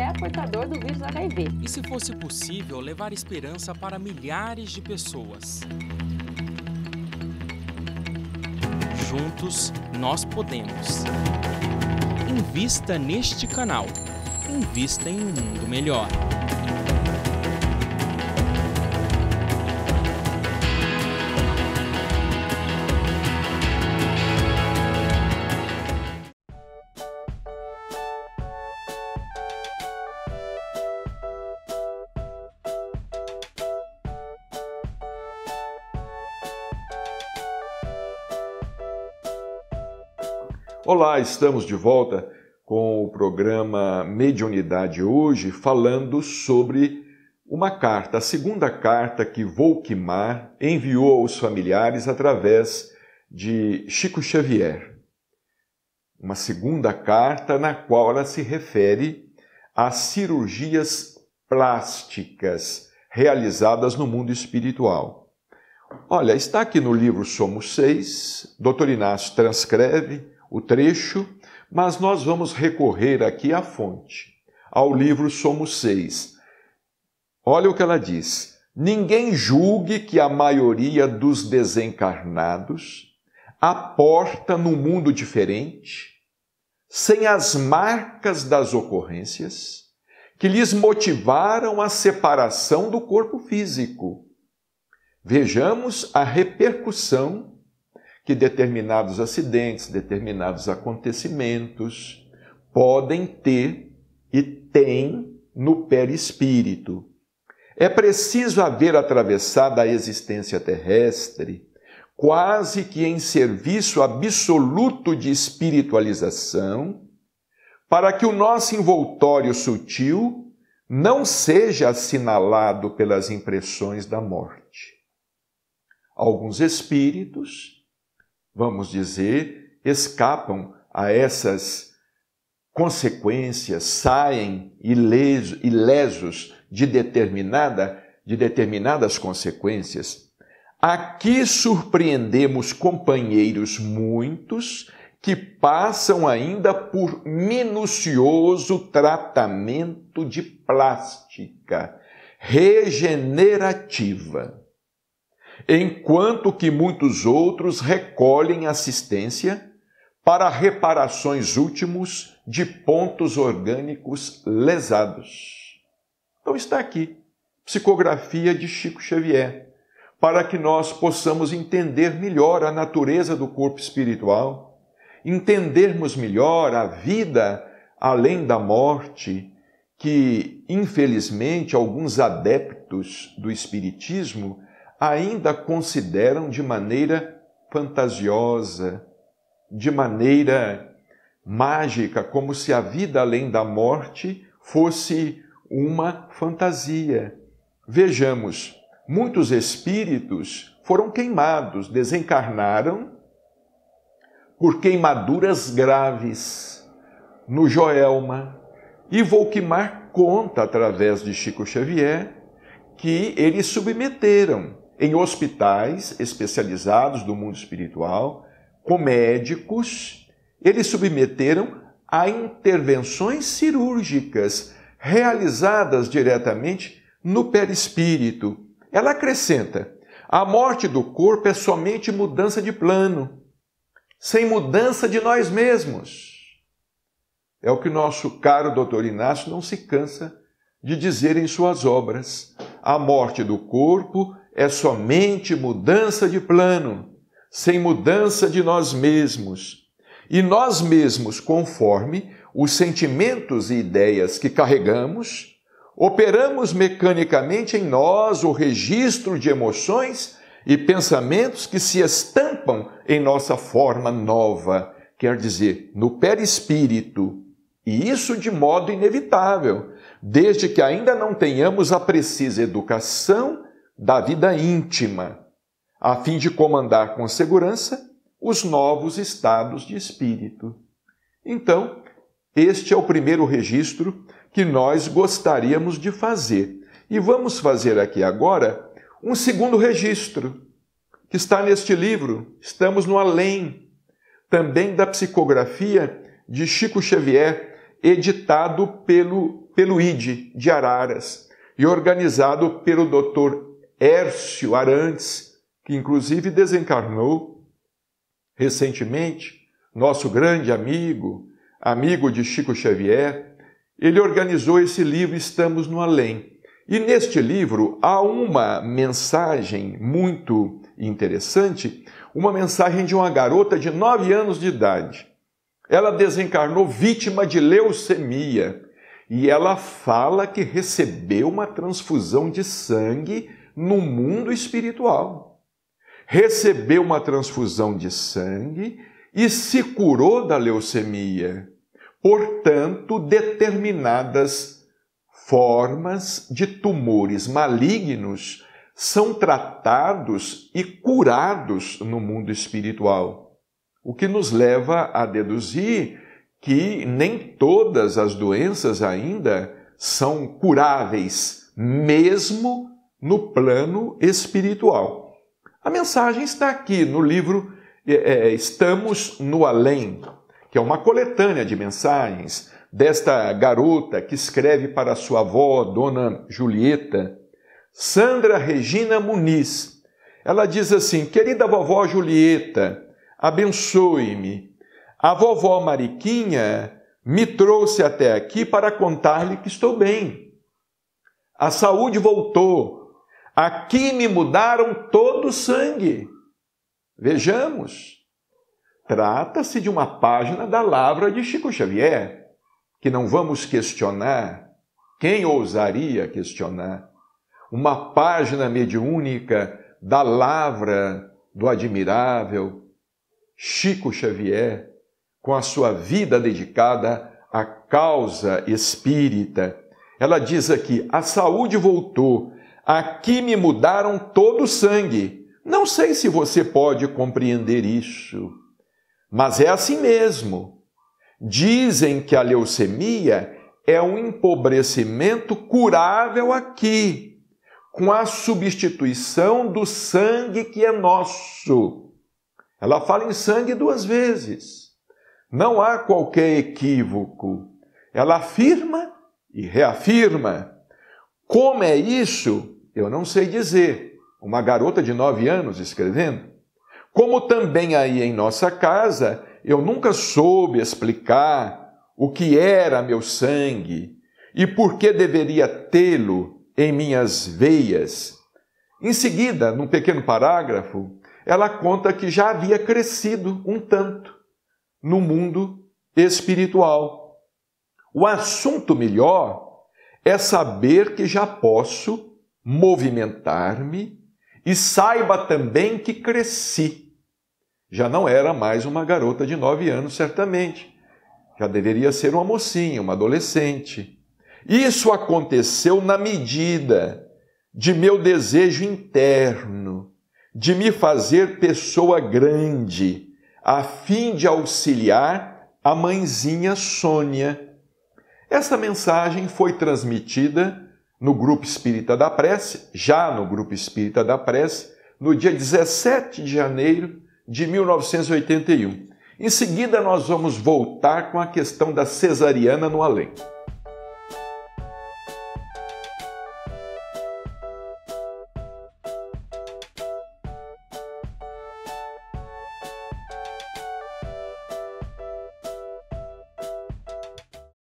é portador do vírus HIV. E se fosse possível levar esperança para milhares de pessoas? Juntos nós podemos. Invista neste canal. Invista em um mundo melhor. Olá, estamos de volta com o programa Mediunidade hoje, falando sobre uma carta, a segunda carta que Volkmar enviou aos familiares através de Chico Xavier. Uma segunda carta na qual ela se refere às cirurgias plásticas realizadas no mundo espiritual. Olha, está aqui no livro Somos Seis, Dr. Inácio transcreve, o trecho, mas nós vamos recorrer aqui à fonte, ao livro Somos Seis. Olha o que ela diz: Ninguém julgue que a maioria dos desencarnados aporta num mundo diferente, sem as marcas das ocorrências que lhes motivaram a separação do corpo físico. Vejamos a repercussão que determinados acidentes, determinados acontecimentos podem ter e têm no perispírito. É preciso haver atravessado a existência terrestre quase que em serviço absoluto de espiritualização, para que o nosso envoltório sutil não seja assinalado pelas impressões da morte. Alguns espíritos vamos dizer, escapam a essas consequências, saem ilesos, ilesos de, determinada, de determinadas consequências. Aqui surpreendemos companheiros muitos que passam ainda por minucioso tratamento de plástica regenerativa enquanto que muitos outros recolhem assistência para reparações últimos de pontos orgânicos lesados. Então está aqui, psicografia de Chico Xavier, para que nós possamos entender melhor a natureza do corpo espiritual, entendermos melhor a vida além da morte, que infelizmente alguns adeptos do espiritismo ainda consideram de maneira fantasiosa, de maneira mágica, como se a vida além da morte fosse uma fantasia. Vejamos, muitos espíritos foram queimados, desencarnaram por queimaduras graves no Joelma. E Volkmar conta, através de Chico Xavier, que eles submeteram em hospitais especializados do mundo espiritual, com médicos, eles submeteram a intervenções cirúrgicas realizadas diretamente no perispírito. Ela acrescenta: a morte do corpo é somente mudança de plano, sem mudança de nós mesmos. É o que nosso caro doutor Inácio não se cansa de dizer em suas obras. A morte do corpo é somente mudança de plano, sem mudança de nós mesmos. E nós mesmos, conforme os sentimentos e ideias que carregamos, operamos mecanicamente em nós o registro de emoções e pensamentos que se estampam em nossa forma nova, quer dizer, no perispírito. E isso de modo inevitável, desde que ainda não tenhamos a precisa educação da vida íntima, a fim de comandar com segurança os novos estados de espírito. Então, este é o primeiro registro que nós gostaríamos de fazer. E vamos fazer aqui agora um segundo registro, que está neste livro, Estamos no Além, também da psicografia de Chico Xavier, editado pelo, pelo IDE de Araras e organizado pelo Dr. Hércio Arantes, que inclusive desencarnou recentemente, nosso grande amigo, amigo de Chico Xavier, ele organizou esse livro Estamos no Além. E neste livro há uma mensagem muito interessante, uma mensagem de uma garota de 9 anos de idade. Ela desencarnou vítima de leucemia e ela fala que recebeu uma transfusão de sangue no mundo espiritual. Recebeu uma transfusão de sangue e se curou da leucemia. Portanto, determinadas formas de tumores malignos são tratados e curados no mundo espiritual, o que nos leva a deduzir que nem todas as doenças ainda são curáveis, mesmo no plano espiritual. A mensagem está aqui no livro é, é, Estamos no Além, que é uma coletânea de mensagens desta garota que escreve para sua avó, Dona Julieta, Sandra Regina Muniz. Ela diz assim: Querida vovó Julieta, abençoe-me. A vovó Mariquinha me trouxe até aqui para contar-lhe que estou bem. A saúde voltou, Aqui me mudaram todo o sangue. Vejamos. Trata-se de uma página da Lavra de Chico Xavier, que não vamos questionar. Quem ousaria questionar? Uma página mediúnica da Lavra do admirável Chico Xavier, com a sua vida dedicada à causa espírita. Ela diz aqui: a saúde voltou Aqui me mudaram todo o sangue. Não sei se você pode compreender isso, mas é assim mesmo. Dizem que a leucemia é um empobrecimento curável aqui, com a substituição do sangue que é nosso. Ela fala em sangue duas vezes. Não há qualquer equívoco. Ela afirma e reafirma. Como é isso? Eu não sei dizer. Uma garota de nove anos escrevendo. Como também aí em nossa casa, eu nunca soube explicar o que era meu sangue e por que deveria tê-lo em minhas veias. Em seguida, num pequeno parágrafo, ela conta que já havia crescido um tanto no mundo espiritual. O assunto melhor é saber que já posso movimentar-me e saiba também que cresci. Já não era mais uma garota de nove anos, certamente. Já deveria ser uma mocinha, uma adolescente. Isso aconteceu na medida de meu desejo interno de me fazer pessoa grande, a fim de auxiliar a mãezinha Sônia. Essa mensagem foi transmitida no Grupo Espírita da Prece, já no Grupo Espírita da Prece, no dia 17 de janeiro de 1981. Em seguida, nós vamos voltar com a questão da cesariana no além.